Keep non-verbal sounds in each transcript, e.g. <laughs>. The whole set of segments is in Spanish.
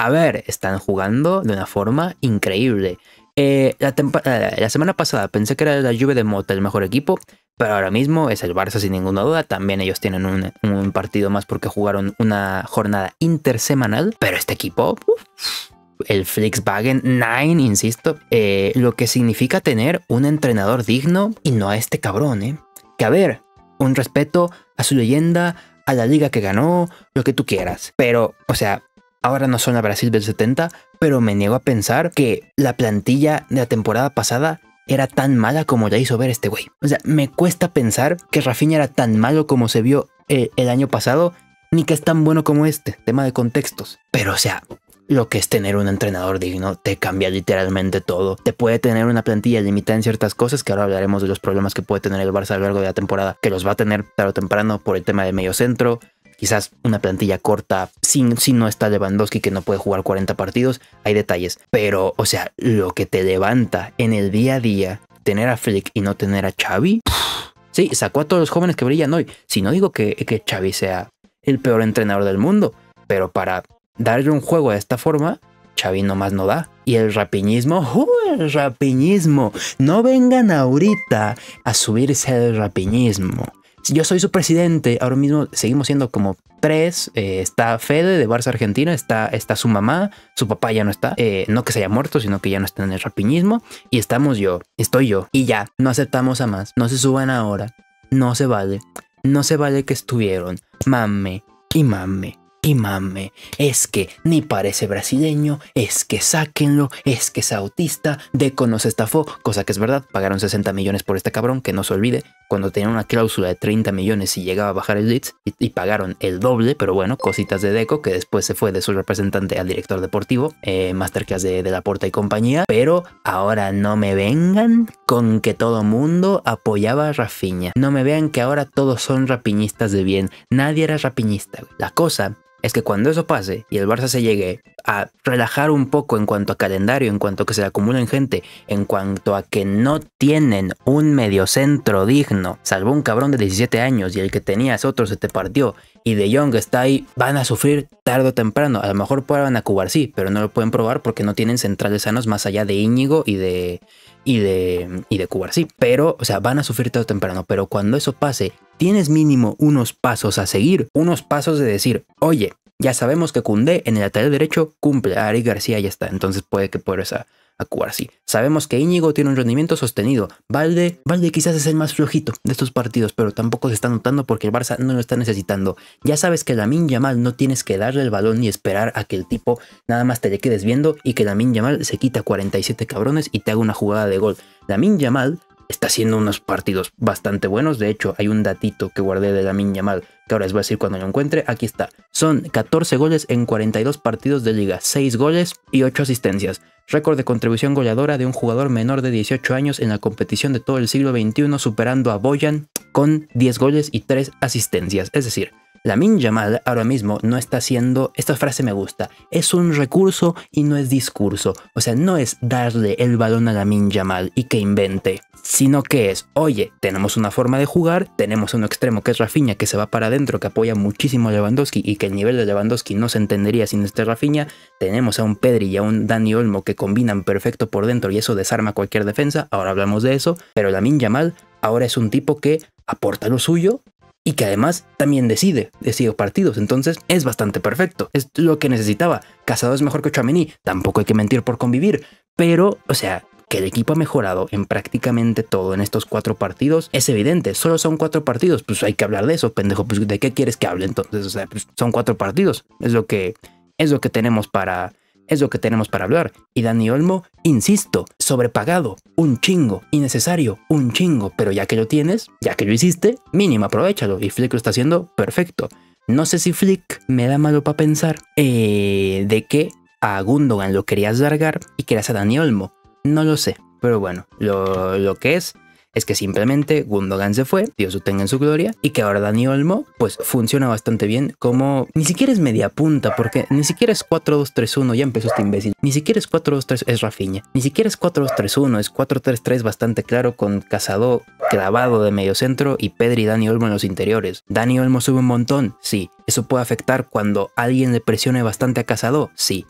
a ver, están jugando de una forma increíble. Eh, eh, la, semana pasada pensé que era la Juve de Mota el mejor equipo, pero ahora mismo es el Barça sin ninguna duda. También ellos tienen un, partido más porque jugaron una jornada intersemanal, pero este equipo... el el wagen 9, insisto, eh, lo que significa tener un entrenador digno y no a este cabrón, ¿eh? Que a ver, un respeto a su leyenda, a la liga que ganó, lo que tú quieras. Pero, o sea, Ahora no son a Brasil del 70, pero me niego a pensar que la plantilla de la temporada pasada era tan mala como ya hizo ver este güey. O sea, me cuesta pensar que Rafinha era tan malo como se vio el, eh, el año pasado, ni que es tan bueno como este, tema de contextos. Pero o sea, lo que es tener un entrenador digno te cambia literalmente todo. Te puede tener una plantilla limitada en ciertas cosas, que ahora hablaremos de los problemas que puede tener el Barça a lo largo de la temporada, que los va a tener tarde o temprano por el tema de medio centro, quizás una plantilla corta, si, si no está Lewandowski que no puede jugar 40 partidos, hay detalles. Pero, o sea, lo que te levanta en el día a día, tener a Flick y no tener a Xavi, sí, sacó a todos los jóvenes que brillan hoy. Si no digo que, que Xavi sea el peor entrenador del mundo, pero para darle un juego de esta forma, Xavi nomás no da. Y el rapiñismo, <laughs> uh, el rapiñismo! No vengan ahorita a subirse al rapiñismo yo soy su presidente, ahora mismo seguimos siendo como tres, eh, está Fede de Barça Argentina, está, está su mamá, su papá ya no está, eh, no que se haya muerto, sino que ya no está en el rapiñismo, y estamos yo, estoy yo, y ya, no aceptamos a más, no se suban ahora, no se vale, no se vale que estuvieron, mame y mame. Y mame, es que ni parece brasileño, es que sáquenlo, es que es autista, Deco nos estafó, cosa que es verdad, pagaron 60 millones por este cabrón, que no se olvide, cuando tenían una cláusula de 30 millones y llegaba a bajar el Leeds y, pagaron el doble, pero bueno, cositas de Deco, que después se fue de su representante al director deportivo, eh, masterclass de, de Porta y compañía, pero ahora no me vengan con que todo mundo apoyaba a Rafiña. no me vean que ahora todos son rapiñistas de bien, nadie era rapiñista, la cosa es que cuando eso pase y el Barça se llegue a relajar un poco en cuanto a calendario, en cuanto a que se le acumulen gente, en cuanto a que no tienen un mediocentro digno, salvo un cabrón de 17 años y el que tenías otro se te partió y De Young está ahí, van a sufrir tarde o temprano. A lo mejor prueban a Cubar sí, pero no lo pueden probar porque no tienen centrales sanos más allá de Íñigo y de y de y de Cubar sí. Pero, o sea, van a sufrir tarde o temprano. Pero cuando eso pase, tienes mínimo unos pasos a seguir, unos pasos de decir, oye, ya sabemos que Cundé en el lateral derecho cumple, Ari García ya está, entonces puede que por esa a Sabemos que Íñigo tiene un rendimiento sostenido. Valde, Valde quizás es el más flojito de estos partidos, pero tampoco se está notando porque el Barça no lo está necesitando. Ya sabes que la Lamin Yamal no tienes que darle el balón ni esperar a que el tipo nada más te le quedes viendo y que la Lamin Yamal se quita 47 cabrones y te haga una jugada de gol. La Lamin Yamal está haciendo unos partidos bastante buenos. De hecho, hay un datito que guardé de miña Yamal que ahora les voy a decir cuando lo encuentre. Aquí está. Son 14 goles en 42 partidos de liga, 6 goles y 8 asistencias. Récord de contribución goleadora de un jugador menor de 18 años en la competición de todo el siglo XXI, superando a Boyan con 10 goles y 3 asistencias. Es decir, min Jamal ahora mismo no está haciendo, esta frase me gusta, es un recurso y no es discurso. O sea, no es darle el balón a min Jamal y que invente, sino que es, oye, tenemos una forma de jugar, tenemos un extremo que es Rafinha que se va para adentro, que apoya muchísimo a Lewandowski y que el nivel de Lewandowski no se entendería sin este Rafinha. Tenemos a un Pedri y a un Dani Olmo que combinan perfecto por dentro y eso desarma cualquier defensa, ahora hablamos de eso, pero min Jamal ahora es un tipo que aporta lo suyo, y que además también decide, decide partidos, entonces es bastante perfecto, es lo que necesitaba. Casado es mejor que Chamení, tampoco hay que mentir por convivir, pero, o sea, que el equipo ha mejorado en prácticamente todo en estos cuatro partidos es evidente. Solo son cuatro partidos, pues hay que hablar de eso, pendejo. Pues de qué quieres que hable entonces, o sea, pues son cuatro partidos. Es lo que es lo que tenemos para es lo que tenemos para hablar. Y Dani Olmo, insisto, sobrepagado, un chingo, innecesario, un chingo, pero ya que lo tienes, ya que lo hiciste, mínimo aprovechalo. Y Flick lo está haciendo perfecto. No sé si Flick me da malo para pensar eh, de que a Gundogan lo querías largar y querías a Dani Olmo. No lo sé, pero bueno, lo, lo que es es que simplemente Gundogan se fue, Dios lo tenga en su gloria, y que ahora Dani Olmo pues funciona bastante bien como ni siquiera es media punta, porque ni siquiera es 4-2-3-1, ya empezó este imbécil, ni siquiera es 4-2-3, es Rafiña, ni siquiera es 4-2-3-1, es 4-3-3 bastante claro con Casado clavado de medio centro y Pedri y Dani Olmo en los interiores. Dani Olmo sube un montón, sí, eso puede afectar cuando alguien le presione bastante a Casado, sí.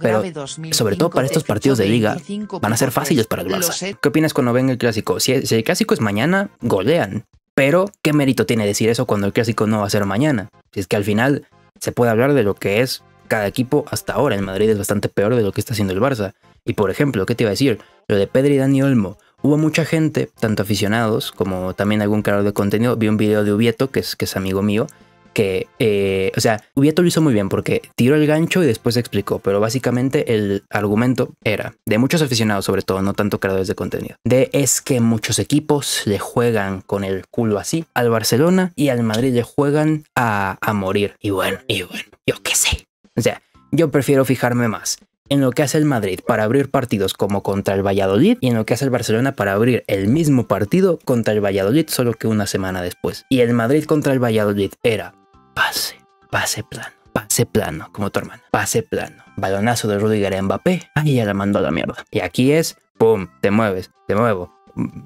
Pero sobre todo para estos partidos de liga, van a ser fáciles para el Barça. ¿Qué opinas cuando ven el clásico? Si, el clásico es mañana, golean. Pero, ¿qué mérito tiene decir eso cuando el clásico no va a ser mañana? Si es que al final se puede hablar de lo que es cada equipo hasta ahora. En Madrid es bastante peor de lo que está haciendo el Barça. Y por ejemplo, ¿qué te iba a decir? Lo de Pedri y Dani Olmo. Hubo mucha gente, tanto aficionados como también algún creador de contenido. Vi un video de Ubieto, que es, que es amigo mío, que, eh, o sea, Ubieto lo hizo muy bien porque tiró el gancho y después explicó, pero básicamente el argumento era, de muchos aficionados sobre todo, no tanto creadores de contenido, de es que muchos equipos le juegan con el culo así al Barcelona y al Madrid le juegan a, a morir. Y bueno, y bueno, yo qué sé. O sea, yo prefiero fijarme más en lo que hace el Madrid para abrir partidos como contra el Valladolid y en lo que hace el Barcelona para abrir el mismo partido contra el Valladolid solo que una semana después. Y el Madrid contra el Valladolid era pase, pase plano, pase plano, como tu hermana, pase plano. Balonazo de Rudiger a Mbappé, ahí ya la mandó a la mierda. Y aquí es, pum, te mueves, te muevo. Mm,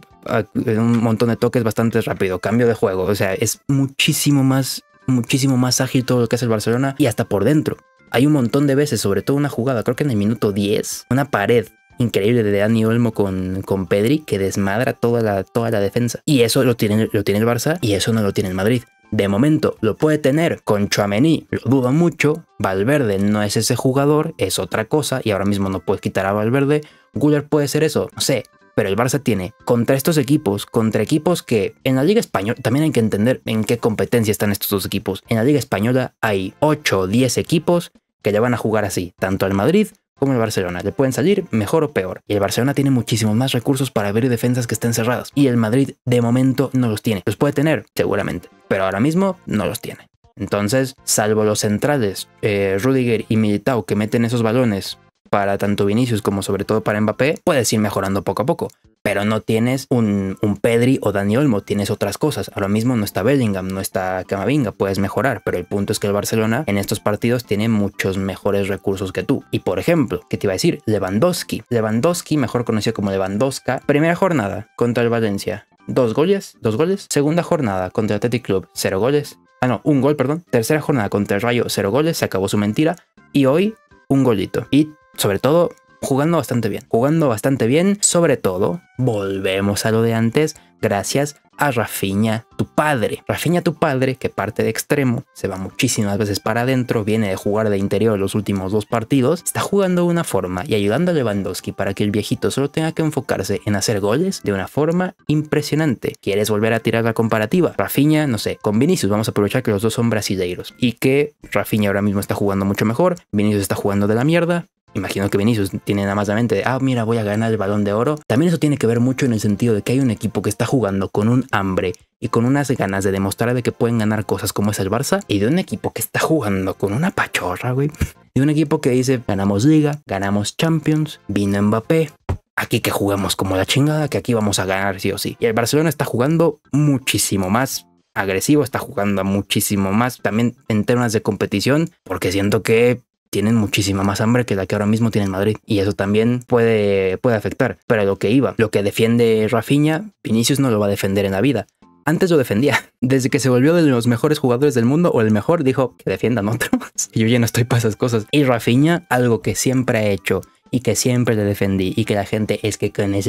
un montón de toques bastante rápido, cambio de juego. O sea, es muchísimo más, muchísimo más ágil todo lo que hace el Barcelona y hasta por dentro. Hay un montón de veces, sobre todo una jugada, creo que en el minuto 10, una pared increíble de Dani Olmo con, con Pedri que desmadra toda la, toda la defensa. Y eso lo tiene, lo tiene el Barça y eso no lo tiene el Madrid. De momento lo puede tener con Chuamení, lo dudo mucho. Valverde no es ese jugador, es otra cosa y ahora mismo no puedes quitar a Valverde. Guller puede ser eso, no sé. Pero el Barça tiene contra estos equipos, contra equipos que en la Liga Española, también hay que entender en qué competencia están estos dos equipos. En la Liga Española hay 8 o 10 equipos que ya van a jugar así, tanto al Madrid como el Barcelona. Le pueden salir mejor o peor. Y el Barcelona tiene muchísimos más recursos para abrir defensas que estén cerradas. Y el Madrid de momento no los tiene. Los puede tener, seguramente. Pero ahora mismo no los tiene. Entonces, salvo los centrales, eh, Rudiger y Militao, que meten esos balones para tanto Vinicius como sobre todo para Mbappé, puedes ir mejorando poco a poco. Pero no tienes un, Pedri o Dani Olmo, tienes otras cosas. Ahora mismo no está Bellingham, no está Camavinga, puedes mejorar. Pero el punto es que el Barcelona en estos partidos tiene muchos mejores recursos que tú. Y por ejemplo, ¿qué te iba a decir? Lewandowski. Lewandowski, mejor conocido como Lewandowska, primera jornada contra el Valencia. Dos goles, dos goles. Segunda jornada contra el Athletic Club, cero goles. Ah, no, un gol, perdón. Tercera jornada contra el Rayo, cero goles. Se acabó su mentira. Y hoy, un golito. Y sobre todo jugando bastante bien. Jugando bastante bien, sobre todo, volvemos a lo de antes, gracias a Rafinha, tu padre. Rafinha, tu padre, que parte de extremo, se va muchísimas veces para adentro, viene de jugar de interior los últimos dos partidos, está jugando de una forma y ayudando a Lewandowski para que el viejito solo tenga que enfocarse en hacer goles de una forma impresionante. ¿Quieres volver a tirar la comparativa? Rafinha, no sé, con Vinicius, vamos a aprovechar que los dos son brasileiros y que Rafinha ahora mismo está jugando mucho mejor, Vinicius está jugando de la mierda, Imagino que Vinicius tiene nada más la mente de, ah, mira, voy a ganar el balón de oro. También eso tiene que ver mucho en el sentido de que hay un equipo que está jugando con un hambre y con unas ganas de demostrar de que pueden ganar cosas como es el Barça y de un equipo que está jugando con una pachorra, güey. <laughs> De un equipo que dice, ganamos liga, ganamos Champions, vino Mbappé, aquí que jugamos como la chingada, que aquí vamos a ganar sí o sí. Y el Barcelona está jugando muchísimo más agresivo, está jugando muchísimo más también en temas de competición, porque siento que tienen muchísima más hambre que la que ahora mismo tiene Madrid. Y eso también puede, puede afectar. Pero lo que iba, lo que defiende Rafinha, Vinicius no lo va a defender en la vida. Antes lo defendía. <laughs> Desde que se volvió de los mejores jugadores del mundo o el mejor, dijo que defiendan otros. <laughs> Yo ya no estoy para esas cosas. Y Rafinha, algo que siempre ha hecho y que siempre le defendí y que la gente es que con ese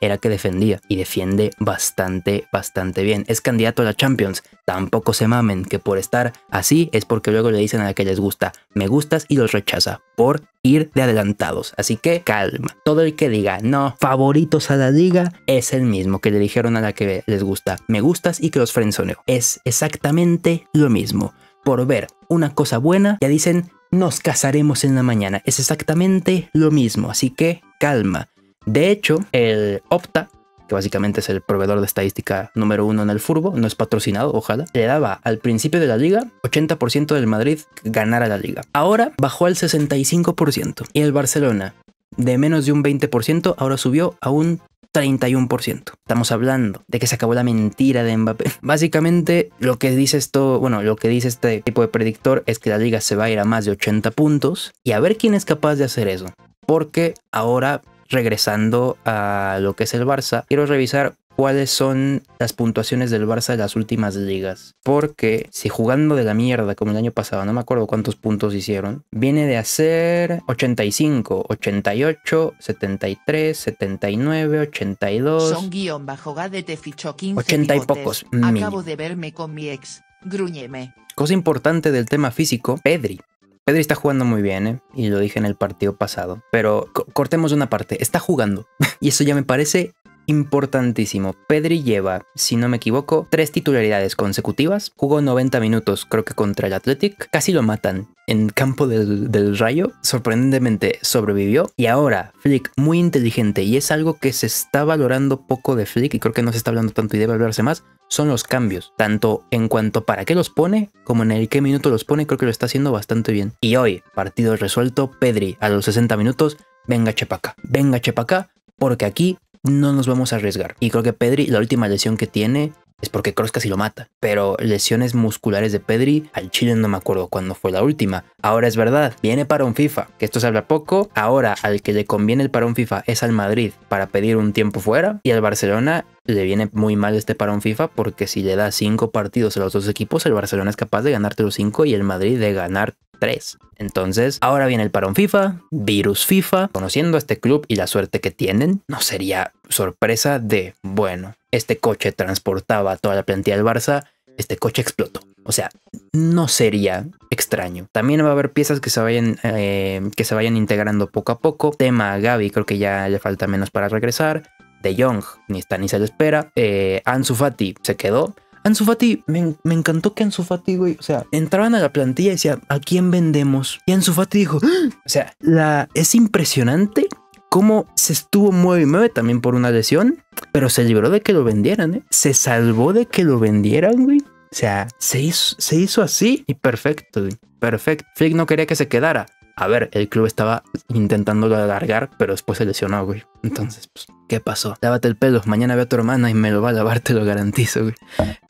era que defendía y defiende bastante, bastante bien. Es candidato a la Champions. Tampoco se mamen que por estar así es porque luego le dicen a la que les gusta, me gustas y los rechaza por ir de adelantados. Así que calma. Todo el que diga no, favoritos a la liga es el mismo que le dijeron a la que les gusta, me gustas y que los frenzoneó. Es exactamente lo mismo por ver una cosa buena, ya dicen, nos casaremos en la mañana. Es exactamente lo mismo, así que calma. De hecho, el Opta, que básicamente es el proveedor de estadística número uno en el furbo, no es patrocinado, ojalá, le daba al principio de la liga 80% del Madrid ganara la liga. Ahora bajó al 65% y el Barcelona de menos de un 20%, ahora subió a un 31%. Estamos hablando de que se acabó la mentira de Mbappé. <laughs> Básicamente, lo que dice esto, bueno, lo que dice este tipo de predictor es que la liga se va a ir a más de 80 puntos y a ver quién es capaz de hacer eso. Porque ahora regresando a lo que es el Barça, quiero revisar cuáles son las puntuaciones del Barça de las últimas ligas. Porque si jugando de la mierda como el año pasado, no me acuerdo cuántos puntos hicieron, viene de hacer 85, 88, 73, 79, 82. Son guión bajo Gadete fichó 15 80 y pocos. Acabo de verme con mi ex. Gruñeme. Cosa importante del tema físico, Pedri. Pedri está jugando muy bien, ¿eh? y lo dije en el partido pasado. Pero cortemos una parte, está jugando. <laughs> y eso ya me parece importantísimo. Pedri lleva, si no me equivoco, tres titularidades consecutivas. Jugó 90 minutos, creo que contra el Athletic. Casi lo matan en campo del, rayo. Sorprendentemente sobrevivió. Y ahora, Flick, muy inteligente, y es algo que se está valorando poco de Flick, y creo que no se está hablando tanto y debe hablarse más, son los cambios. Tanto en cuanto para qué los pone, como en el qué minuto los pone, creo que lo está haciendo bastante bien. Y hoy, partido resuelto, Pedri a los 60 minutos. Venga Chepaca, venga Chepaca, porque aquí no nos vamos a arriesgar. Y creo que Pedri, la última lesión que tiene es porque Kroos casi lo mata. Pero lesiones musculares de Pedri, al Chile no me acuerdo cuándo fue la última. Ahora es verdad, viene para un FIFA, que esto se habla poco. Ahora al que le conviene el para un FIFA es al Madrid para pedir un tiempo fuera y al Barcelona le viene muy mal este parón FIFA porque si le da cinco partidos a los dos equipos, el Barcelona es capaz de ganarte los cinco y el Madrid de ganar tres. Entonces, ahora viene el parón FIFA, virus FIFA, conociendo a este club y la suerte que tienen, no sería sorpresa de, bueno, este coche transportaba toda la plantilla del Barça, este coche explotó. O sea, no sería extraño. También va a haber piezas que se vayan, eh, que se vayan integrando poco a poco. Tema Gaby, creo que ya le falta menos para regresar. De Jong, ni está ni se le espera. Eh, Ansu Fati se quedó. Ansu Fati, me, encantó que Ansu Fati, güey, o sea, entraban a la plantilla y decían, ¿a quién vendemos? Y Ansu Fati dijo, ¡Ah!". o sea, la, es impresionante cómo se estuvo mueve y mueve también por una lesión, pero se libró de que lo vendieran, ¿eh? Se salvó de que lo vendieran, güey. O sea, se hizo, se hizo así y perfecto, Perfecto. Flick no quería que se quedara a ver, el club estaba intentándolo alargar, pero después se lesionó, güey. Entonces, pues, ¿qué pasó? Lávate el pelo, mañana ve a tu hermana y me lo va a lavar, te lo garantizo, güey.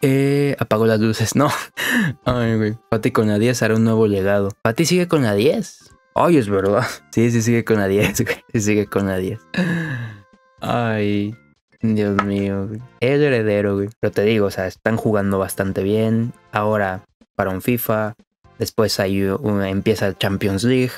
Eh, apagó las luces, no. <laughs> Ay, güey. Pati con la 10 hará un nuevo legado. Pati sigue con la 10. Ay, es verdad. Sí, sí, sigue con la 10, güey. Sí, sigue con la 10. Ay. Dios mío, güey. El heredero, güey. Pero te digo, o sea, están jugando bastante bien. Ahora, para un FIFA, Después ahí empieza Champions League.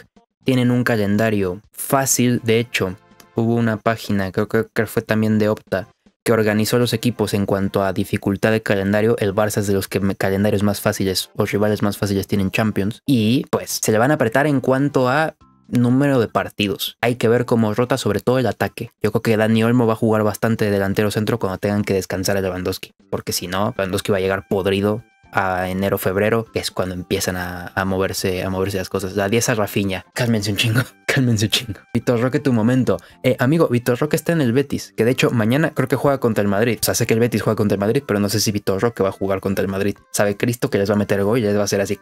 Tienen un calendario fácil. De hecho, hubo una página, creo, que fue también de Opta, que organizó los equipos en cuanto a dificultad de calendario. El Barça es de los que calendarios más fáciles o rivales más fáciles tienen Champions. Y pues se le van a apretar en cuanto a número de partidos. Hay que ver cómo rota sobre todo el ataque. Yo creo que Dani Olmo va a jugar bastante delantero centro cuando tengan que descansar a Lewandowski, porque si no, Lewandowski va a llegar podrido a enero, febrero, que es cuando empiezan a, moverse, a moverse las cosas. La 10 a Rafiña. Cálmense un chingo, <laughs> cálmense un chingo. Vitor Roque, tu momento. Eh, amigo, Vitor Roque está en el Betis, que de hecho mañana creo que juega contra el Madrid. O sea, sé que el Betis juega contra el Madrid, pero no sé si Vitor Roque va a jugar contra el Madrid. Sabe Cristo que les va a meter gol y les va a hacer así.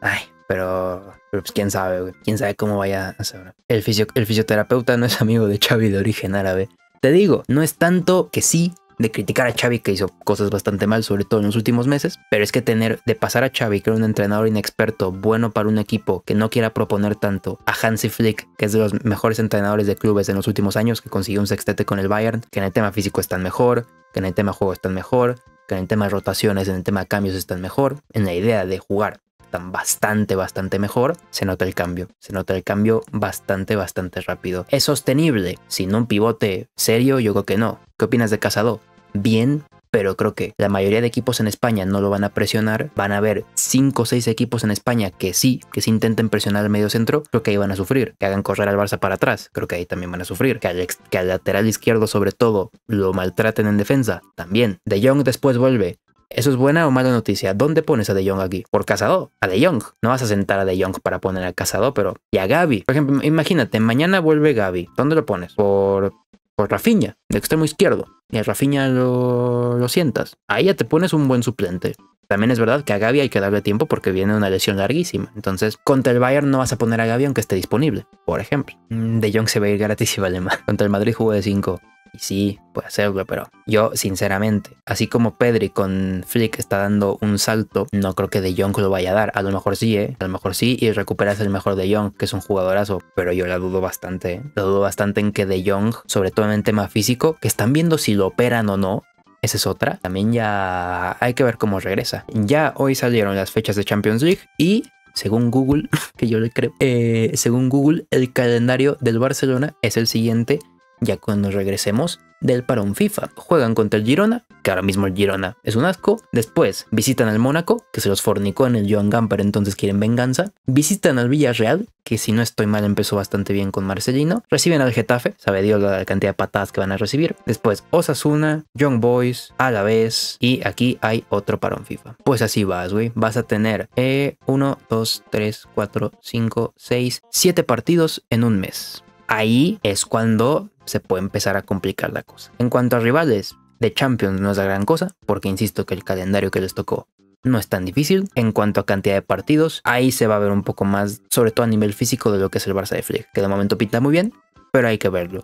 Ay, pero, pues quién sabe, Quién sabe cómo vaya a ser. El, el fisioterapeuta no es amigo de Xavi de origen árabe. Te digo, no es tanto que sí, de criticar a Xavi que hizo cosas bastante mal, sobre todo en los últimos meses, pero es que tener de pasar a Xavi, que era un entrenador inexperto, bueno para un equipo que no quiera proponer tanto, a Hansi Flick, que es de los mejores entrenadores de clubes en los últimos años, que consiguió un sextete con el Bayern, que en el tema físico están mejor, que en el tema juego están mejor, que en el tema de rotaciones, en el tema de cambios están mejor, en la idea de jugar están bastante, bastante mejor, se nota el cambio. Se nota el cambio bastante, bastante rápido. ¿Es sostenible? Sin un pivote serio, yo creo que no. ¿Qué opinas de Casado? bien, pero creo que la mayoría de equipos en España no lo van a presionar. Van a haber 5 o 6 equipos en España que sí, que sí intenten presionar al medio centro, creo que ahí van a sufrir. Que hagan correr al Barça para atrás, creo que ahí también van a sufrir. Que al, que al lateral izquierdo, sobre todo, lo maltraten en defensa, también. De Jong después vuelve. ¿Eso es buena o mala noticia? ¿Dónde pones a De Jong aquí? Por Casado, a De Jong. No vas a sentar a De Jong para poner a Casado, pero. Y a Gaby. Por ejemplo, imagínate, mañana vuelve Gaby. ¿Dónde lo pones? Por por Rafinha, de extremo izquierdo. Y a Rafinha lo, lo sientas. Ahí ya te pones un buen suplente. También es verdad que a Gaby hay que darle tiempo porque viene una lesión larguísima. Entonces, contra el Bayern no vas a poner a Gaby aunque esté disponible, por ejemplo. Mm, de Jong se va a ir gratis y vale más. Contra el Madrid jugó de 5. Y sí, puede hacerlo, pero yo, sinceramente, así como Pedri con Flick está dando un salto, no creo que De Jong lo vaya a dar. A lo mejor sí, ¿eh? A lo mejor sí, y recuperas el mejor De Jong, que es un jugadorazo, pero yo la dudo bastante. ¿eh? La dudo bastante en que De Jong, sobre todo en el tema físico, que están viendo si lo operan o no, esa es otra. También ya hay que ver cómo regresa. Ya hoy salieron las fechas de Champions League y según Google, <laughs> que yo le creo, eh, según Google, el calendario del Barcelona es el siguiente ya cuando regresemos del parón FIFA. Juegan contra el Girona, que ahora mismo el Girona es un asco. Después visitan al Mónaco, que se los fornicó en el Joan Gamper, entonces quieren venganza. Visitan al Villarreal, que si no estoy mal empezó bastante bien con Marcelino. Reciben al Getafe, sabe Dios la cantidad de patadas que van a recibir. Después Osasuna, Young Boys, A la vez. y aquí hay otro parón FIFA. Pues así vas, güey. Vas a tener 1, 2, 3, 4, 5, 6, 7 partidos en un mes ahí es cuando se puede empezar a complicar la cosa. En cuanto a rivales, de Champions no es la gran cosa, porque insisto que el calendario que les tocó no es tan difícil. En cuanto a cantidad de partidos, ahí se va a ver un poco más, sobre todo a nivel físico, de lo que es el Barça de Flick, que de momento pinta muy bien, pero hay que verlo.